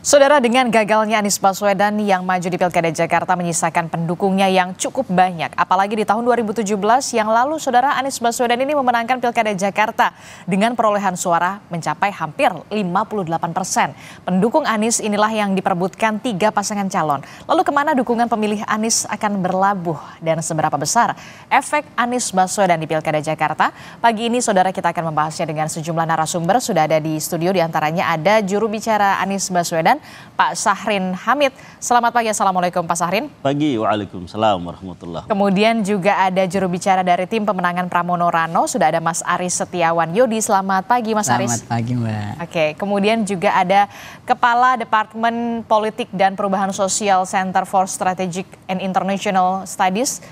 Saudara dengan gagalnya Anies Baswedan yang maju di Pilkada Jakarta menyisakan pendukungnya yang cukup banyak. Apalagi di tahun 2017 yang lalu saudara Anies Baswedan ini memenangkan Pilkada Jakarta dengan perolehan suara mencapai hampir 58 persen. Pendukung Anies inilah yang diperbutkan tiga pasangan calon. Lalu kemana dukungan pemilih Anies akan berlabuh dan seberapa besar efek Anies Baswedan di Pilkada Jakarta? Pagi ini saudara kita akan membahasnya dengan sejumlah narasumber sudah ada di studio diantaranya ada juru bicara Anies Baswedan Ramadan, Pak Sahrin Hamid. Selamat pagi, Assalamualaikum Pak Sahrin. Pagi, Waalaikumsalam warahmatullahi Kemudian juga ada juru bicara dari tim pemenangan Pramono Rano, sudah ada Mas Aris Setiawan Yodi. Selamat pagi Mas Aris. Selamat pagi Mbak. Oke, kemudian juga ada Kepala Departemen Politik dan Perubahan Sosial Center for Strategic and International Studies,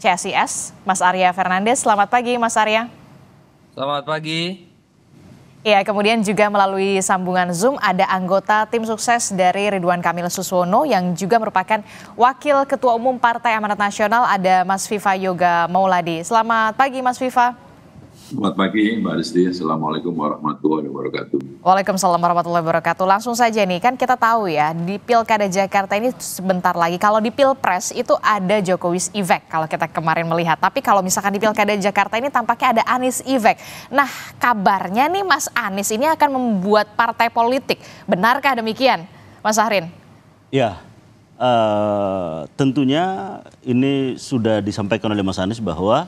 CSIS, Mas Arya Fernandes. Selamat pagi Mas Arya. Selamat pagi. Ya, kemudian juga melalui sambungan Zoom ada anggota tim sukses dari Ridwan Kamil Suswono yang juga merupakan Wakil Ketua Umum Partai Amanat Nasional ada Mas Viva Yoga Mauladi. Selamat pagi Mas Viva. Selamat pagi Mbak Desti, Assalamualaikum warahmatullahi wabarakatuh. Waalaikumsalam warahmatullahi wabarakatuh. Langsung saja nih, kan kita tahu ya di Pilkada Jakarta ini sebentar lagi. Kalau di Pilpres itu ada Jokowi's efek, kalau kita kemarin melihat. Tapi kalau misalkan di Pilkada Jakarta ini tampaknya ada Anies efek. Nah kabarnya nih Mas Anies ini akan membuat partai politik. Benarkah demikian Mas Ahrin? Ya, uh, tentunya ini sudah disampaikan oleh Mas Anies bahwa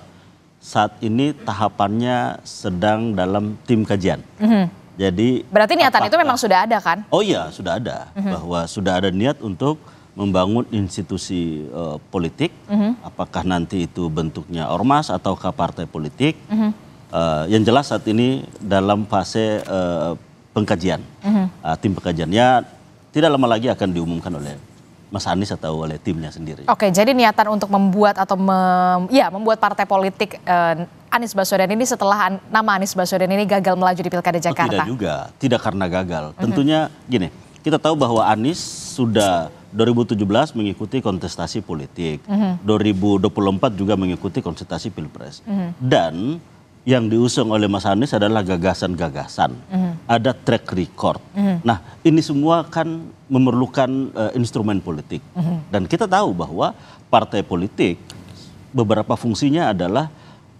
saat ini tahapannya sedang dalam tim kajian. Mm -hmm. Jadi berarti niatan apakah, itu memang sudah ada kan? Oh iya sudah ada mm -hmm. bahwa sudah ada niat untuk membangun institusi uh, politik. Mm -hmm. Apakah nanti itu bentuknya ormas ataukah partai politik? Mm -hmm. uh, yang jelas saat ini dalam fase uh, pengkajian mm -hmm. uh, tim pengkajiannya tidak lama lagi akan diumumkan oleh Mas Anies atau oleh timnya sendiri. Oke, jadi niatan untuk membuat atau mem, ya membuat partai politik eh, Anies Baswedan ini setelah an, nama Anies Baswedan ini gagal melaju di Pilkada oh, Jakarta. tidak juga, tidak karena gagal. Mm -hmm. Tentunya gini, kita tahu bahwa Anies sudah 2017 mengikuti kontestasi politik, mm -hmm. 2024 juga mengikuti kontestasi pilpres. Mm -hmm. Dan yang diusung oleh Mas Anies adalah gagasan-gagasan, mm -hmm. ada track record. Mm -hmm. Nah, ini semua kan memerlukan uh, instrumen politik, mm -hmm. dan kita tahu bahwa partai politik beberapa fungsinya adalah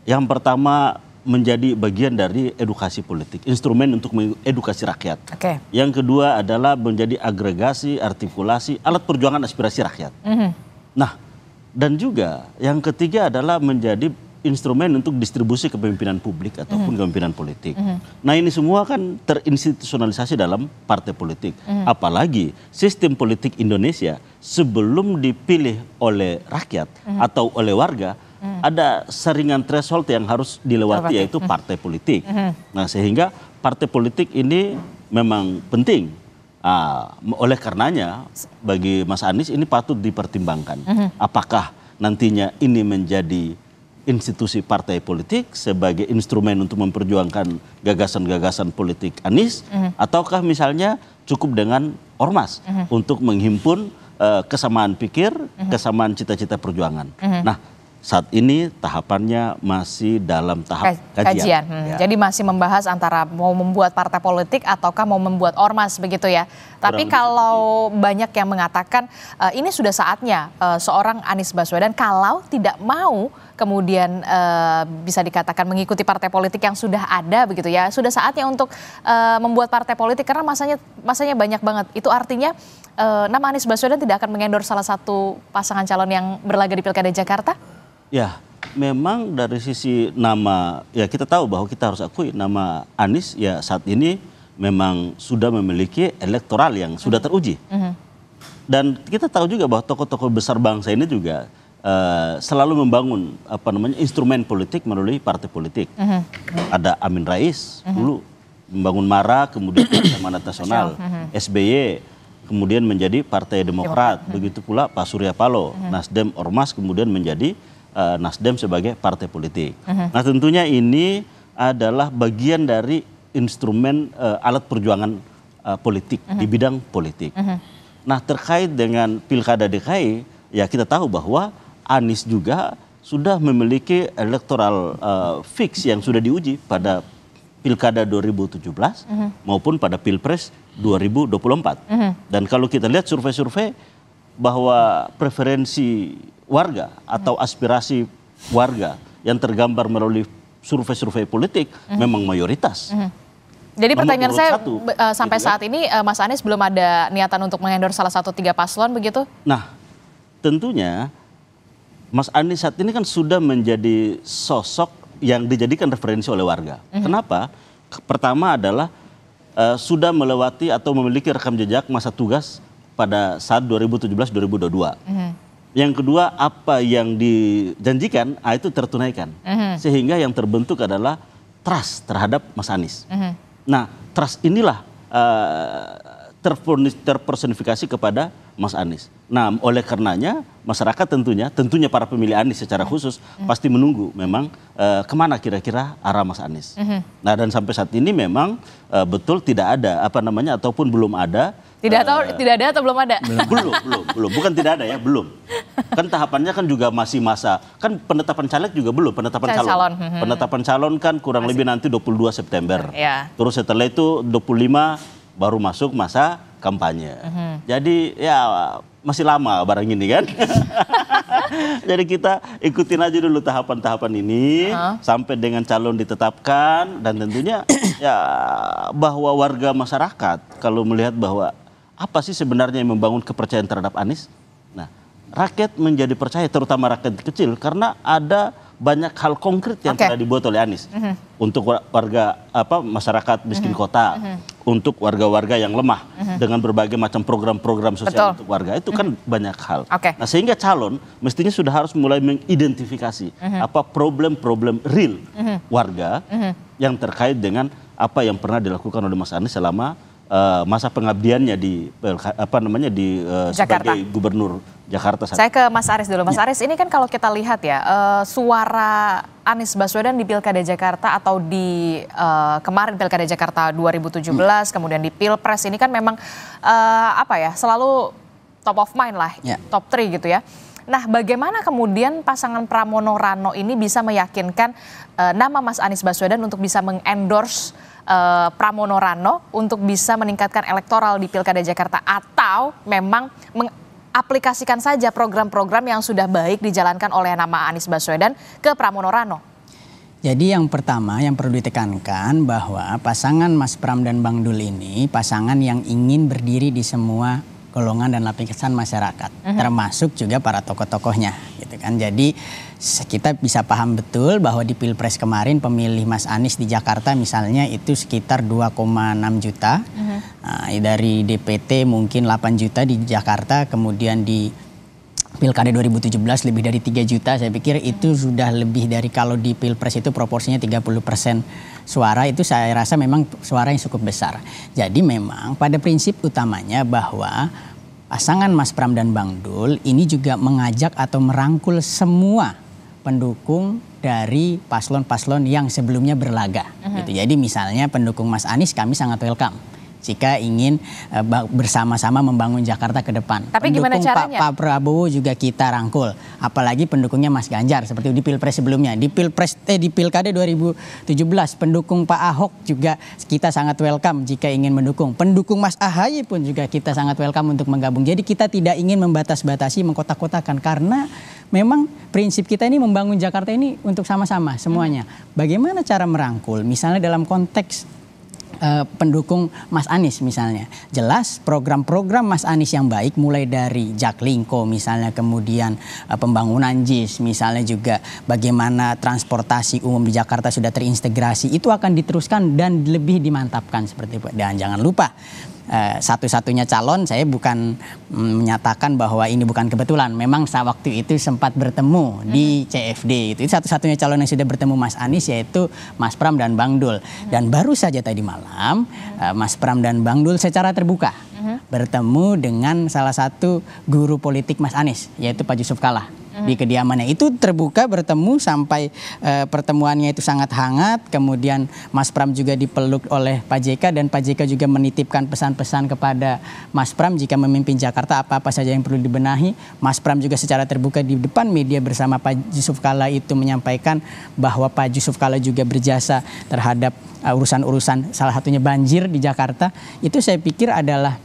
yang pertama menjadi bagian dari edukasi politik, instrumen untuk edukasi rakyat. Okay. Yang kedua adalah menjadi agregasi, artikulasi, alat perjuangan aspirasi rakyat. Mm -hmm. Nah, dan juga yang ketiga adalah menjadi instrumen untuk distribusi kepemimpinan publik ataupun mm. kepemimpinan politik. Mm. Nah ini semua kan terinstitusionalisasi dalam partai politik. Mm. Apalagi sistem politik Indonesia sebelum dipilih oleh rakyat mm. atau oleh warga mm. ada seringan threshold yang harus dilewati yaitu mhm. partai politik. Mm. Nah sehingga partai politik ini memang penting. Ah, oleh karenanya bagi Mas Anies ini patut dipertimbangkan. Mm. Apakah nantinya ini menjadi institusi partai politik sebagai instrumen untuk memperjuangkan gagasan-gagasan politik Anies mm -hmm. ataukah misalnya cukup dengan ormas mm -hmm. untuk menghimpun uh, kesamaan pikir, mm -hmm. kesamaan cita-cita perjuangan. Mm -hmm. Nah, saat ini tahapannya masih dalam tahap kajian. kajian. Hmm. Ya. Jadi masih membahas antara mau membuat partai politik ataukah mau membuat ormas begitu ya. Tapi kalau banyak yang mengatakan uh, ini sudah saatnya uh, seorang Anies Baswedan kalau tidak mau kemudian uh, bisa dikatakan mengikuti partai politik yang sudah ada begitu ya. Sudah saatnya untuk uh, membuat partai politik karena masanya masanya banyak banget. Itu artinya uh, nama Anies Baswedan tidak akan mengendor salah satu pasangan calon yang berlaga di Pilkada Jakarta? Ya, memang dari sisi nama ya kita tahu bahwa kita harus akui nama Anies ya saat ini memang sudah memiliki elektoral yang sudah hmm. teruji. Mm-hmm. Dan kita tahu juga bahwa tokoh-tokoh besar bangsa ini juga uh, selalu membangun apa namanya instrumen politik melalui partai politik. Mm-hmm. Ada Amin Rais mm-hmm. dulu membangun Mara, kemudian Amanat Nasional, mm-hmm. SBY, kemudian menjadi Partai Demokrat. mm Begitu pula Pak Surya Paloh, mm-hmm. Nasdem Ormas kemudian menjadi uh, Nasdem sebagai partai politik. Mm-hmm. Nah tentunya ini adalah bagian dari instrumen uh, alat perjuangan uh, politik uh -huh. di mhm. bidang politik. Uh mhm. -huh. Nah terkait dengan pilkada DKI ya kita tahu bahwa Anies juga sudah memiliki elektoral uh, fix yang sudah diuji pada pilkada 2017 uh -huh. maupun pada pilpres 2024. Uh -huh. Dan kalau kita lihat survei-survei bahwa preferensi warga atau mhm. aspirasi warga yang tergambar melalui survei-survei politik uh -huh. memang mayoritas. Uh -huh. Jadi pertanyaan saya satu, uh, sampai gitu saat ya. saat ini uh, Mas Anies belum ada niatan untuk mengendor salah satu tiga paslon begitu? Nah, tentunya Mas Anies saat ini kan sudah menjadi sosok yang dijadikan referensi oleh warga. Mm -hmm. Kenapa? Pertama adalah uh, sudah melewati atau memiliki rekam jejak masa tugas pada saat 2017-2022. Mm -hmm. Yang kedua, apa yang dijanjikan, ah, itu tertunaikan. Mm -hmm. Sehingga yang terbentuk adalah trust terhadap Mas Anies. Mm -hmm nah trust inilah eh, terpersonifikasi kepada Mas Anies. Nah, oleh karenanya masyarakat tentunya, tentunya para pemilih Anies secara khusus mm-hmm. pasti menunggu memang uh, kemana kira-kira arah Mas Anies. Mm-hmm. Nah, dan sampai saat ini memang uh, betul tidak ada apa namanya ataupun belum ada. Tidak uh, tidak ada atau belum ada. Belum, belum, belum, Bukan tidak ada ya, belum. Kan tahapannya kan juga masih masa, kan penetapan caleg juga belum, penetapan calon. calon. Mm-hmm. Penetapan calon kan kurang masih. lebih nanti 22 September. Ya. Terus setelah itu 25 baru masuk masa kampanye. Mm -hmm. Jadi ya masih lama barang ini kan. Jadi kita ikutin aja dulu tahapan-tahapan ini uh -huh. sampai dengan calon ditetapkan dan tentunya ya bahwa warga masyarakat kalau melihat bahwa apa sih sebenarnya yang membangun kepercayaan terhadap Anies? Nah, rakyat menjadi percaya terutama rakyat kecil karena ada banyak hal konkret yang okay. telah dibuat oleh Anies mm -hmm. untuk warga apa masyarakat miskin mm -hmm. kota. Mm -hmm untuk warga-warga yang lemah mm-hmm. dengan berbagai macam program-program sosial Betul. untuk warga itu kan mm-hmm. banyak hal. Okay. Nah sehingga calon mestinya sudah harus mulai mengidentifikasi mm-hmm. apa problem-problem real mm-hmm. warga mm-hmm. yang terkait dengan apa yang pernah dilakukan oleh Mas Anies selama uh, masa pengabdiannya di apa namanya di uh, sebagai gubernur Jakarta. Saya ke Mas Aris dulu. Mas ya. Aris, ini kan kalau kita lihat ya, uh, suara Anies Baswedan di Pilkada Jakarta atau di uh, kemarin Pilkada Jakarta 2017, hmm. kemudian di Pilpres ini kan memang uh, apa ya, selalu top of mind lah, ya. top three gitu ya. Nah, bagaimana kemudian pasangan Pramono Rano ini bisa meyakinkan uh, nama Mas Anies Baswedan untuk bisa mengendorse Pramono Rano untuk bisa meningkatkan elektoral di Pilkada Jakarta atau memang aplikasikan saja program-program yang sudah baik dijalankan oleh nama Anies Baswedan ke Pramono Rano? Jadi yang pertama yang perlu ditekankan bahwa pasangan Mas Pram dan Bang Dul ini pasangan yang ingin berdiri di semua golongan dan lapisan masyarakat, uh mhm. -huh. termasuk juga para tokoh-tokohnya, gitu kan. Jadi kita bisa paham betul bahwa di Pilpres kemarin pemilih Mas Anies di Jakarta misalnya itu sekitar 2,6 juta. Uh -huh. uh, dari DPT mungkin 8 juta di Jakarta, kemudian di Pilkada 2017 lebih dari 3 juta. Saya pikir itu mm-hmm. sudah lebih dari kalau di Pilpres itu proporsinya 30 persen suara itu saya rasa memang suara yang cukup besar. Jadi memang pada prinsip utamanya bahwa pasangan Mas Pram dan Bang Dul ini juga mengajak atau merangkul semua pendukung dari paslon-paslon yang sebelumnya berlaga. Uh mhm. -huh. gitu. Jadi misalnya pendukung Mas Anies kami sangat welcome jika ingin uh, bersama-sama membangun Jakarta ke depan. Tapi Pendukung gimana caranya? Pak, Pak Prabowo juga kita rangkul, apalagi pendukungnya Mas Ganjar seperti di Pilpres sebelumnya. Di Pilpres eh di Pilkada 2017 pendukung Pak Ahok juga kita sangat welcome jika ingin mendukung. Pendukung Mas Ahaye pun juga kita sangat welcome untuk menggabung. Jadi kita tidak ingin membatas-batasi, mengkotak-kotakan karena memang prinsip kita ini membangun Jakarta ini untuk sama-sama semuanya. Bagaimana cara merangkul? Misalnya dalam konteks uh, pendukung Mas Anies misalnya. Jelas program-program Mas Anies yang baik mulai dari Jaklingko misalnya kemudian uh, pembangunan JIS misalnya juga bagaimana transportasi umum di Jakarta sudah terintegrasi itu akan diteruskan dan lebih dimantapkan seperti itu. Dan jangan lupa Eh, satu-satunya calon, saya bukan mm, menyatakan bahwa ini bukan kebetulan. Memang saat waktu itu sempat bertemu di mm-hmm. CFD. Itu satu-satunya calon yang sudah bertemu Mas Anies yaitu Mas Pram dan Bang Dul. Mm-hmm. Dan baru saja tadi malam mm-hmm. eh, Mas Pram dan Bang Dul secara terbuka bertemu dengan salah satu guru politik Mas Anies yaitu Pak Yusuf Kalla mm-hmm. di kediamannya itu terbuka bertemu sampai uh, pertemuannya itu sangat hangat kemudian Mas Pram juga dipeluk oleh Pak JK dan Pak JK juga menitipkan pesan-pesan kepada Mas Pram jika memimpin Jakarta apa-apa saja yang perlu dibenahi Mas Pram juga secara terbuka di depan media bersama Pak Yusuf Kalla itu menyampaikan bahwa Pak Yusuf Kalla juga berjasa terhadap eh, urusan-urusan uh, salah satunya banjir di Jakarta itu saya pikir adalah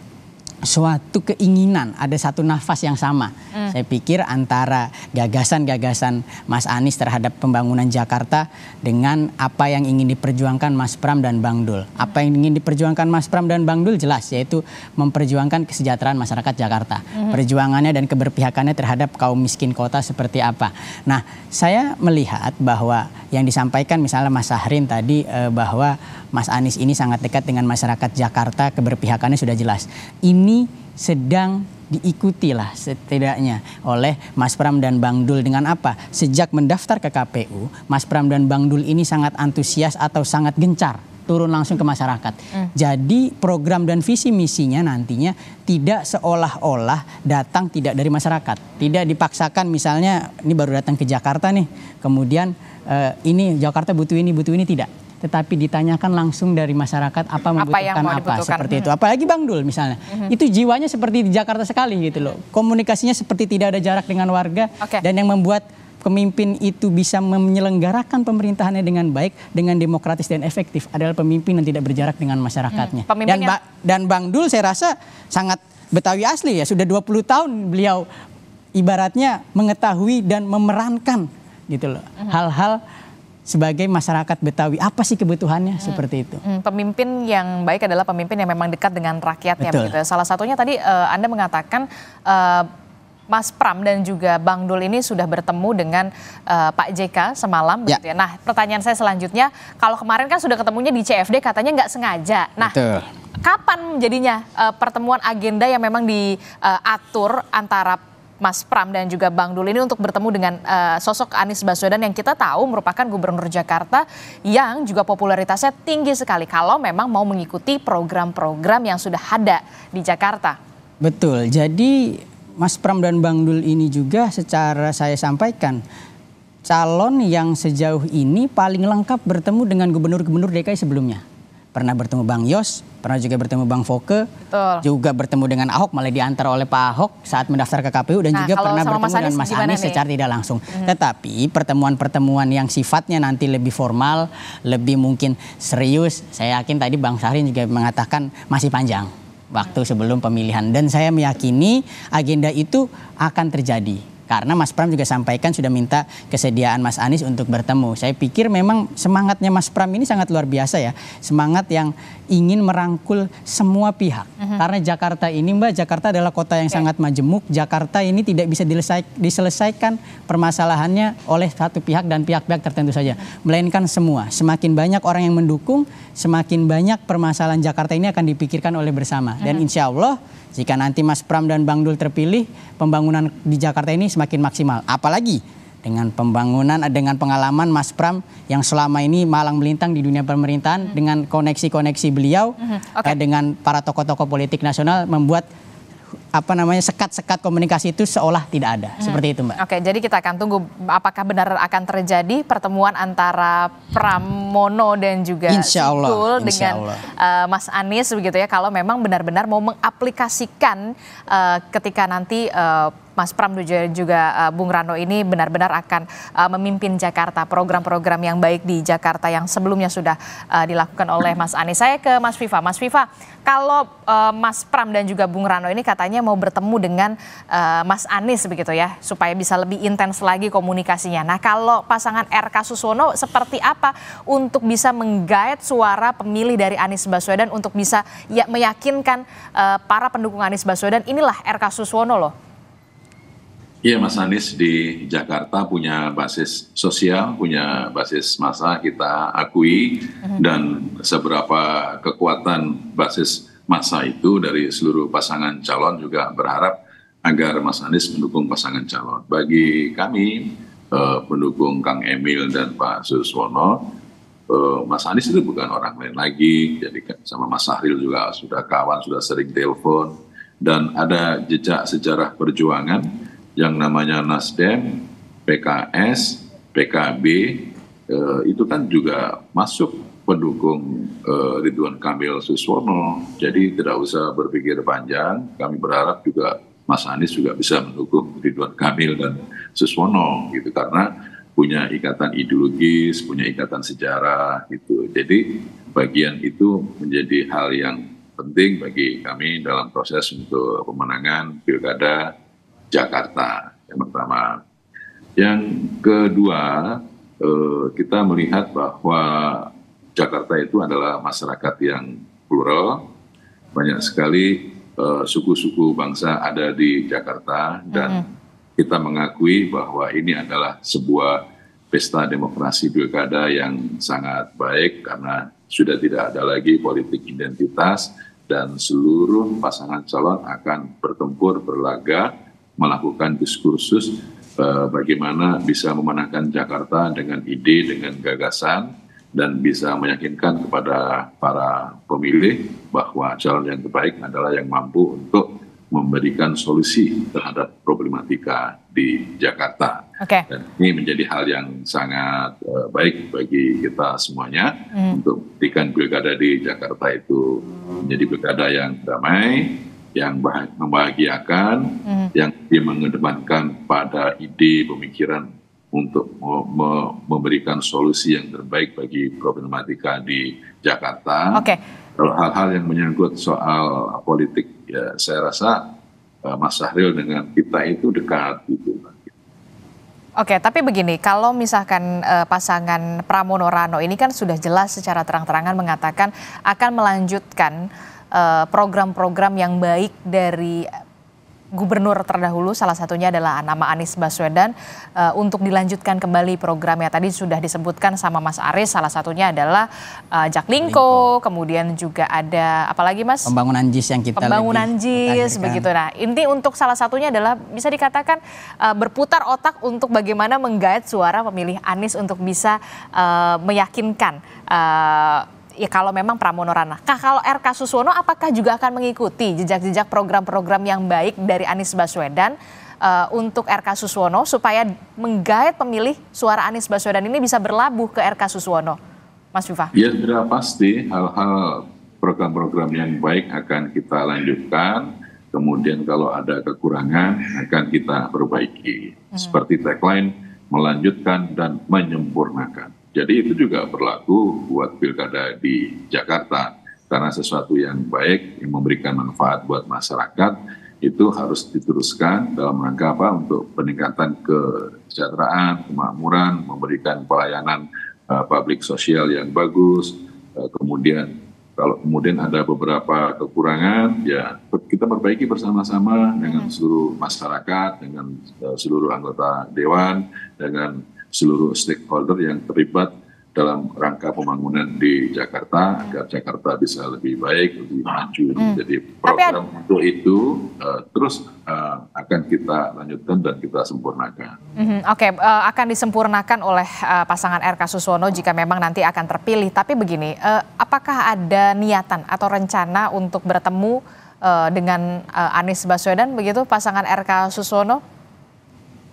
suatu keinginan, ada satu nafas yang sama. Hmm. Saya pikir antara gagasan-gagasan Mas Anies terhadap pembangunan Jakarta dengan apa yang ingin diperjuangkan Mas Pram dan Bang Dul. Hmm. Apa yang ingin diperjuangkan Mas Pram dan Bang Dul jelas yaitu memperjuangkan kesejahteraan masyarakat Jakarta. Hmm. Perjuangannya dan keberpihakannya terhadap kaum miskin kota seperti apa. Nah, saya melihat bahwa yang disampaikan misalnya Mas Sahrin tadi eh, bahwa Mas Anies ini sangat dekat dengan masyarakat Jakarta, keberpihakannya sudah jelas. Ini sedang diikuti lah setidaknya oleh Mas Pram dan Bang Dul dengan apa? Sejak mendaftar ke KPU, Mas Pram dan Bang Dul ini sangat antusias atau sangat gencar turun langsung ke masyarakat. Hmm. Jadi program dan visi misinya nantinya tidak seolah-olah datang tidak dari masyarakat. Tidak dipaksakan misalnya ini baru datang ke Jakarta nih, kemudian eh, ini Jakarta butuh ini, butuh ini tidak tetapi ditanyakan langsung dari masyarakat apa membutuhkan apa, apa seperti itu. Apalagi Bang Dul misalnya, mm-hmm. itu jiwanya seperti di Jakarta sekali gitu loh. Komunikasinya seperti tidak ada jarak dengan warga okay. dan yang membuat pemimpin itu bisa menyelenggarakan pemerintahannya dengan baik, dengan demokratis dan efektif adalah pemimpin yang tidak berjarak dengan masyarakatnya. Hmm, dan, ba- dan Bang Dul saya rasa sangat Betawi asli ya, sudah 20 tahun beliau ibaratnya mengetahui dan memerankan gitu loh. Mhm. Hal-hal hmm sebagai masyarakat Betawi apa sih kebutuhannya hmm. seperti itu? Hmm. Pemimpin yang baik adalah pemimpin yang memang dekat dengan rakyatnya Betul. begitu. Salah satunya tadi uh, Anda mengatakan uh, Mas Pram dan juga Bang Dul ini sudah bertemu dengan uh, Pak JK semalam ya. ya. Nah, pertanyaan saya selanjutnya, kalau kemarin kan sudah ketemunya di CFD katanya nggak sengaja. Nah, Betul. kapan jadinya uh, pertemuan agenda yang memang diatur uh, antara Mas Pram dan juga Bang Dul ini untuk bertemu dengan uh, sosok Anies Baswedan yang kita tahu merupakan gubernur Jakarta yang juga popularitasnya tinggi sekali kalau memang mau mengikuti program-program yang sudah ada di Jakarta. Betul. Jadi Mas Pram dan Bang Dul ini juga secara saya sampaikan calon yang sejauh ini paling lengkap bertemu dengan gubernur-gubernur DKI sebelumnya pernah bertemu Bang Yos, pernah juga bertemu Bang Foke, Betul. juga bertemu dengan Ahok, malah diantar oleh Pak Ahok saat mendaftar ke KPU dan nah, juga pernah bertemu Mas dengan Mas Anies secara tidak langsung. Hmm. Tetapi pertemuan-pertemuan yang sifatnya nanti lebih formal, lebih mungkin serius, saya yakin tadi Bang Sahrin juga mengatakan masih panjang waktu sebelum pemilihan dan saya meyakini agenda itu akan terjadi karena Mas Pram juga sampaikan sudah minta kesediaan Mas Anies untuk bertemu. Saya pikir memang semangatnya Mas Pram ini sangat luar biasa ya. Semangat yang ingin merangkul semua pihak. Uh mhm. -huh. Karena Jakarta ini Mbak, Jakarta adalah kota yang okay. sangat majemuk. Jakarta ini tidak bisa diselesaikan permasalahannya oleh satu pihak dan pihak-pihak tertentu saja. Melainkan semua. Semakin banyak orang yang mendukung, semakin banyak permasalahan Jakarta ini akan dipikirkan oleh bersama. Uh -huh. Dan mhm. insya Allah jika nanti Mas Pram dan Bang Dul terpilih, pembangunan di Jakarta ini semakin maksimal. Apalagi dengan pembangunan dengan pengalaman Mas Pram yang selama ini malang melintang di dunia pemerintahan hmm. dengan koneksi-koneksi beliau hmm. hmm. okay. Eh, dengan para tokoh-tokoh politik nasional membuat apa namanya sekat-sekat komunikasi itu seolah tidak ada. Hmm. Seperti itu, Mbak. Oke, jadi kita akan tunggu apakah benar akan terjadi pertemuan antara Pramono dan juga Insya Allah, Sikul Insya dengan Allah. Uh, Mas Anies begitu ya kalau memang benar-benar mau mengaplikasikan uh, ketika nanti uh, Mas Pram juga eh, Bung Rano ini benar-benar akan eh, memimpin Jakarta, program-program yang baik di Jakarta yang sebelumnya sudah eh, dilakukan oleh Mas Anies. Saya ke Mas Viva. Mas Viva, kalau Mas Pram dan juga Bung Rano ini katanya mau bertemu dengan Mas Anies begitu ya, supaya bisa lebih intens lagi komunikasinya. Nah, kalau pasangan RK Susono seperti apa untuk bisa menggait suara pemilih dari Anies Baswedan untuk bisa ya meyakinkan para pendukung Anies Baswedan inilah RK Suswono loh Iya Mas Anies di Jakarta punya basis sosial, punya basis masa kita akui mm-hmm. dan seberapa kekuatan basis masa itu dari seluruh pasangan calon juga berharap agar Mas Anies mendukung pasangan calon. Bagi kami eh, pendukung Kang Emil dan Pak Suswono, eh, Mas Anies itu bukan orang lain lagi. Jadi sama Mas Sahril juga sudah kawan, sudah sering telepon dan ada jejak sejarah perjuangan yang namanya Nasdem, PKS, PKB eh, itu kan juga masuk pendukung eh, Ridwan Kamil Suswono. Jadi tidak usah berpikir panjang. Kami berharap juga Mas Anies juga bisa mendukung Ridwan Kamil dan Suswono gitu karena punya ikatan ideologis, punya ikatan sejarah gitu. Jadi bagian itu menjadi hal yang penting bagi kami dalam proses untuk pemenangan pilkada Jakarta yang pertama. Yang kedua eh, kita melihat bahwa Jakarta itu adalah masyarakat yang plural, banyak sekali eh, suku-suku bangsa ada di Jakarta dan kita mengakui bahwa ini adalah sebuah pesta demokrasi pilkada yang sangat baik karena sudah tidak ada lagi politik identitas dan seluruh pasangan calon akan bertempur berlaga melakukan diskursus uh, bagaimana bisa memenangkan Jakarta dengan ide, dengan gagasan, dan bisa meyakinkan kepada para pemilih bahwa calon yang terbaik adalah yang mampu untuk memberikan solusi terhadap problematika di Jakarta. Okay. Dan ini menjadi hal yang sangat uh, baik bagi kita semuanya mm. untuk buktikan pilkada di Jakarta itu menjadi pilkada yang damai, yang membahagiakan, hmm. yang dia mengedepankan pada ide pemikiran untuk memberikan solusi yang terbaik bagi problematika di Jakarta. Oke. Okay. Kalau hal-hal yang menyangkut soal politik, ya saya rasa uh, Mas Sahril dengan kita itu dekat gitu. Oke, tapi begini, kalau misalkan eh, pasangan Pramono Rano ini kan sudah jelas secara terang-terangan mengatakan akan melanjutkan Eh, program-program yang baik dari gubernur terdahulu salah satunya adalah nama Anies Baswedan uh, untuk dilanjutkan kembali programnya tadi sudah disebutkan sama Mas Aris salah satunya adalah uh, Jaklingko kemudian juga ada apalagi Mas pembangunan JIS yang kita pembangunan JIS begitu nah inti untuk salah satunya adalah bisa dikatakan uh, berputar otak untuk bagaimana menggait suara pemilih Anies untuk bisa uh, meyakinkan uh, ya kalau memang Pramono Rana. Kah kalau RK Suswono apakah juga akan mengikuti jejak-jejak program-program yang baik dari Anies Baswedan uh, untuk RK Suswono supaya menggait pemilih suara Anies Baswedan ini bisa berlabuh ke RK Suswono? Mas Viva. Ya sudah pasti hal-hal program-program yang baik akan kita lanjutkan. Kemudian kalau ada kekurangan akan kita perbaiki. Hmm. Seperti tagline melanjutkan dan menyempurnakan. Jadi itu juga berlaku buat pilkada di Jakarta. Karena sesuatu yang baik yang memberikan manfaat buat masyarakat itu harus diteruskan dalam rangka apa untuk peningkatan kesejahteraan, kemakmuran, memberikan pelayanan uh, eh, publik sosial yang bagus. Uh, kemudian kalau kemudian ada beberapa kekurangan ya kita perbaiki bersama-sama dengan mm-hmm. seluruh masyarakat, dengan uh, seluruh anggota dewan, dengan seluruh stakeholder yang terlibat dalam rangka pembangunan di Jakarta agar Jakarta bisa lebih baik, lebih maju. Hmm. Jadi program Tapi, untuk itu uh, terus uh, akan kita lanjutkan dan kita sempurnakan. Hmm, Oke, okay. uh, eh, akan disempurnakan oleh uh, pasangan RK Suswono jika memang nanti akan terpilih. Tapi begini, uh, apakah ada niatan atau rencana untuk bertemu uh, dengan uh, Anies Baswedan begitu pasangan RK Suswono?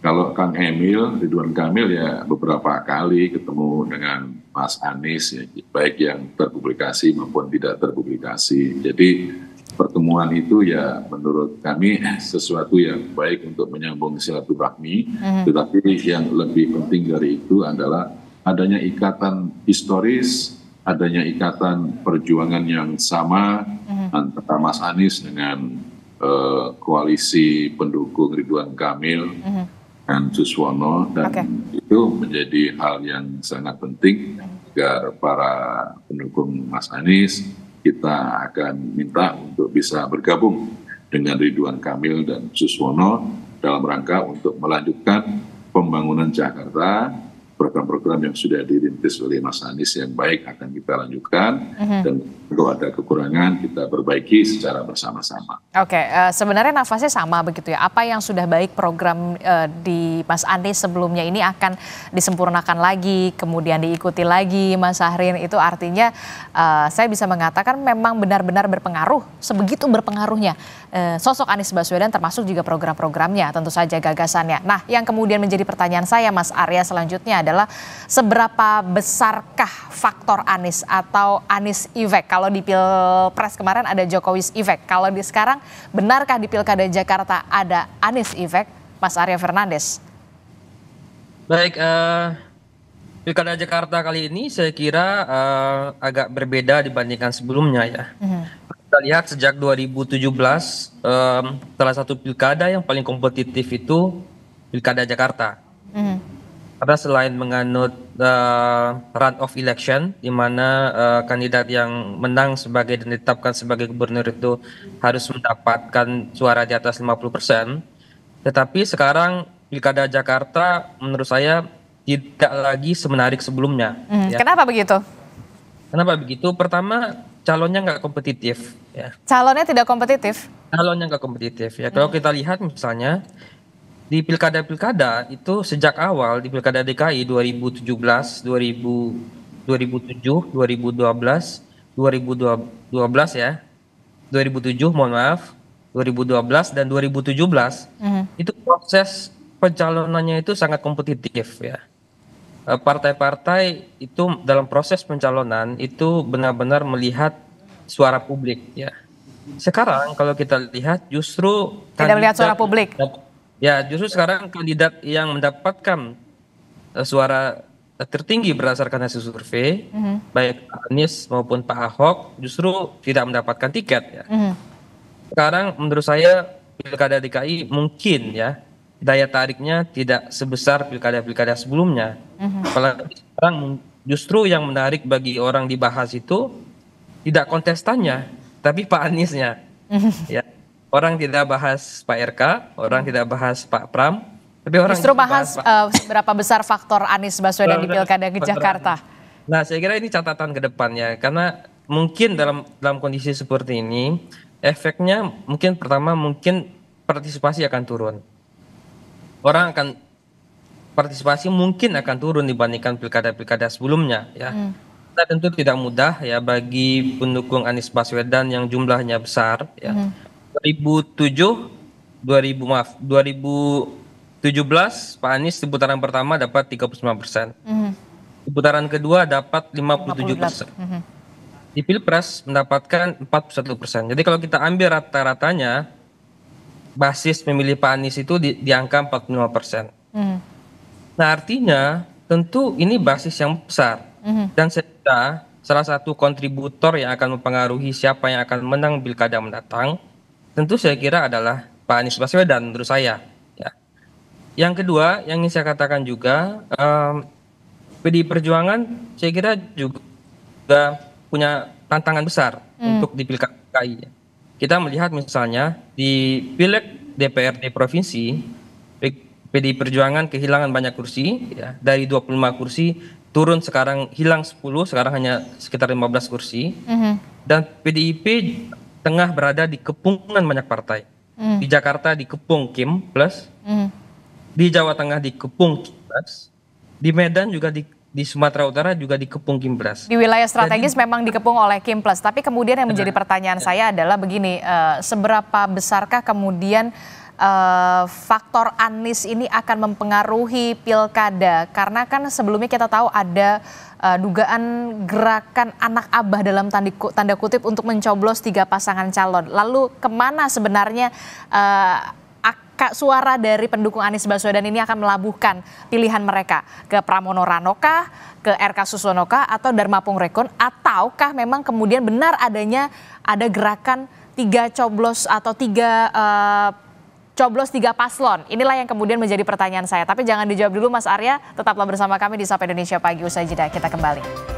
kalau Kang Emil, Ridwan Kamil ya beberapa kali ketemu dengan Mas Anies, ya, baik yang terpublikasi maupun tidak terpublikasi. Jadi pertemuan itu ya menurut kami sesuatu yang baik untuk menyambung silaturahmi, mm -hmm. tetapi yang lebih penting dari itu adalah adanya ikatan historis, adanya ikatan perjuangan yang sama mm -hmm. antara Mas Anies dengan uh, koalisi pendukung Ridwan Kamil. Mm -hmm. Kan Suswono dan okay. itu menjadi hal yang sangat penting agar para pendukung Mas Anies kita akan minta untuk bisa bergabung dengan Ridwan Kamil dan Suswono dalam rangka untuk melanjutkan pembangunan Jakarta program-program yang sudah dirintis oleh Mas Anies yang baik akan kita lanjutkan mm-hmm. dan kalau ada kekurangan kita perbaiki secara bersama-sama. Oke, okay. uh, eh, sebenarnya nafasnya sama begitu ya. Apa yang sudah baik program uh, di Mas Anies sebelumnya ini akan disempurnakan lagi, kemudian diikuti lagi Mas Sahrin itu artinya uh, saya bisa mengatakan memang benar-benar berpengaruh, sebegitu berpengaruhnya uh, sosok Anies Baswedan termasuk juga program-programnya tentu saja gagasannya. Nah, yang kemudian menjadi pertanyaan saya Mas Arya selanjutnya adalah adalah seberapa besarkah faktor Anis atau Anis efek Kalau di Pilpres kemarin ada Jokowi's efek kalau di sekarang benarkah di Pilkada Jakarta ada Anis efek Mas Arya Fernandes? Baik, uh, Pilkada Jakarta kali ini saya kira uh, agak berbeda dibandingkan sebelumnya ya. Mm-hmm. Kita lihat sejak 2017 um, eh, salah satu pilkada yang paling kompetitif itu Pilkada Jakarta. Mhm karena selain menganut uh, eh, run of election di mana uh, kandidat yang menang sebagai dan ditetapkan sebagai gubernur itu harus mendapatkan suara di atas 50%, tetapi sekarang Pilkada Jakarta menurut saya tidak lagi semenarik sebelumnya. Hmm, ya. Kenapa begitu? Kenapa begitu? Pertama, calonnya nggak kompetitif. Ya. Calonnya tidak kompetitif? Calonnya nggak kompetitif. Ya, hmm. kalau kita lihat misalnya di pilkada-pilkada itu sejak awal di pilkada DKI 2017, 2000, 2007, 2012, 2012 ya, 2007 mohon maaf, 2012 dan 2017 mm -hmm. itu proses pencalonannya itu sangat kompetitif ya. Eh, partai-partai itu dalam proses pencalonan itu benar-benar melihat suara publik ya. Sekarang kalau kita lihat justru tidak melihat suara publik. Dapat Ya, justru sekarang kandidat yang mendapatkan uh, suara eh, tertinggi berdasarkan hasil survei, mm -hmm. baik Pak Anies maupun Pak Ahok justru tidak mendapatkan tiket ya. Mm -hmm. Sekarang menurut saya Pilkada DKI mungkin ya daya tariknya tidak sebesar pilkada-pilkada sebelumnya. Mm -hmm. sekarang justru yang menarik bagi orang dibahas itu tidak kontestannya, tapi Pak Aniesnya. Mm -hmm. Ya, orang tidak bahas Pak RK, orang hmm. tidak bahas Pak Pram, tapi orang justru bahas, bahas uh, eh, berapa besar faktor Anies Baswedan di Pilkada ke Jakarta. Nah, saya kira ini catatan ke depannya karena mungkin dalam dalam kondisi seperti ini efeknya mungkin pertama mungkin partisipasi akan turun. Orang akan partisipasi mungkin akan turun dibandingkan pilkada-pilkada sebelumnya ya. Hmm. Nah, tentu tidak mudah ya bagi pendukung Anies Baswedan yang jumlahnya besar ya. Hmm 2007 2000 maaf 2017 Pak Anies di putaran pertama dapat 39 persen. Mm Di putaran kedua dapat 57 persen. Mm -hmm. Di Pilpres mendapatkan 41 persen. Jadi kalau kita ambil rata-ratanya, basis pemilih Pak Anies itu di, di angka 45 persen. Mm Nah artinya tentu ini basis yang besar. Mm -hmm. Dan serta salah satu kontributor yang akan mempengaruhi siapa yang akan menang pilkada mendatang tentu saya kira adalah Pak Anies Baswedan menurut saya. Ya. Yang kedua yang ingin saya katakan juga um, PDI Perjuangan saya kira juga punya tantangan besar hmm. untuk di pilkada DKI. Ya. Kita melihat misalnya di pileg DPRD provinsi PDI Perjuangan kehilangan banyak kursi ya, dari 25 kursi turun sekarang hilang 10 sekarang hanya sekitar 15 kursi. Hmm. Dan PDIP tengah berada di kepungan banyak partai. Mm. Di Jakarta dikepung Kim plus, mm. di Jawa Tengah dikepung Kim plus, di Medan juga di, di Sumatera Utara juga dikepung Kim plus. Di wilayah strategis Jadi, memang dikepung oleh Kim plus, tapi kemudian yang menjadi pertanyaan saya adalah begini, uh, seberapa besarkah kemudian Eh, faktor Anies ini akan mempengaruhi pilkada? Karena kan sebelumnya kita tahu ada uh, dugaan gerakan anak abah dalam tanda kutip untuk mencoblos tiga pasangan calon. Lalu kemana sebenarnya uh, eh, akak suara dari pendukung Anies Baswedan ini akan melabuhkan pilihan mereka ke Pramono Ranoka, ke RK Susonoka, atau Dharma Pungrekon ataukah memang kemudian benar adanya ada gerakan tiga coblos atau tiga uh, coblos tiga paslon. Inilah yang kemudian menjadi pertanyaan saya. Tapi jangan dijawab dulu Mas Arya, tetaplah bersama kami di Sapa Indonesia Pagi usai jeda. Kita kembali.